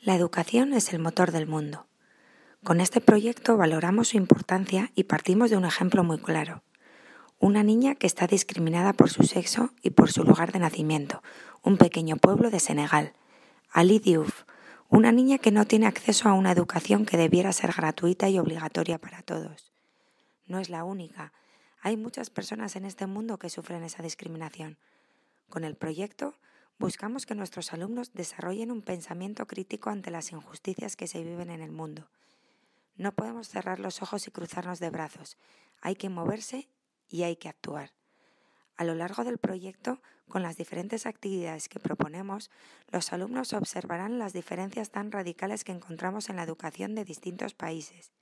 La educación es el motor del mundo. Con este proyecto valoramos su importancia y partimos de un ejemplo muy claro. Una niña que está discriminada por su sexo y por su lugar de nacimiento, un pequeño pueblo de Senegal. Ali una niña que no tiene acceso a una educación que debiera ser gratuita y obligatoria para todos. No es la única. Hay muchas personas en este mundo que sufren esa discriminación. Con el proyecto Buscamos que nuestros alumnos desarrollen un pensamiento crítico ante las injusticias que se viven en el mundo. No podemos cerrar los ojos y cruzarnos de brazos. Hay que moverse y hay que actuar. A lo largo del proyecto, con las diferentes actividades que proponemos, los alumnos observarán las diferencias tan radicales que encontramos en la educación de distintos países.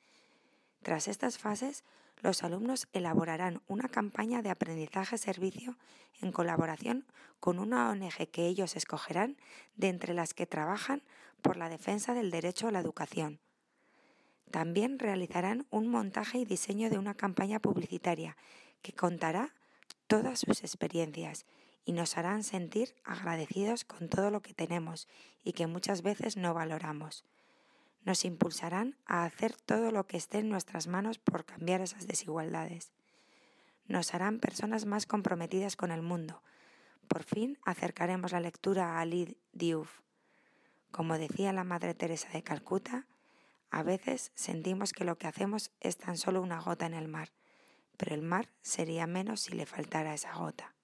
Tras estas fases, los alumnos elaborarán una campaña de aprendizaje-servicio en colaboración con una ONG que ellos escogerán de entre las que trabajan por la defensa del derecho a la educación. También realizarán un montaje y diseño de una campaña publicitaria que contará todas sus experiencias y nos harán sentir agradecidos con todo lo que tenemos y que muchas veces no valoramos nos impulsarán a hacer todo lo que esté en nuestras manos por cambiar esas desigualdades. Nos harán personas más comprometidas con el mundo. Por fin acercaremos la lectura a Lid Diouf. Como decía la Madre Teresa de Calcuta, a veces sentimos que lo que hacemos es tan solo una gota en el mar, pero el mar sería menos si le faltara esa gota.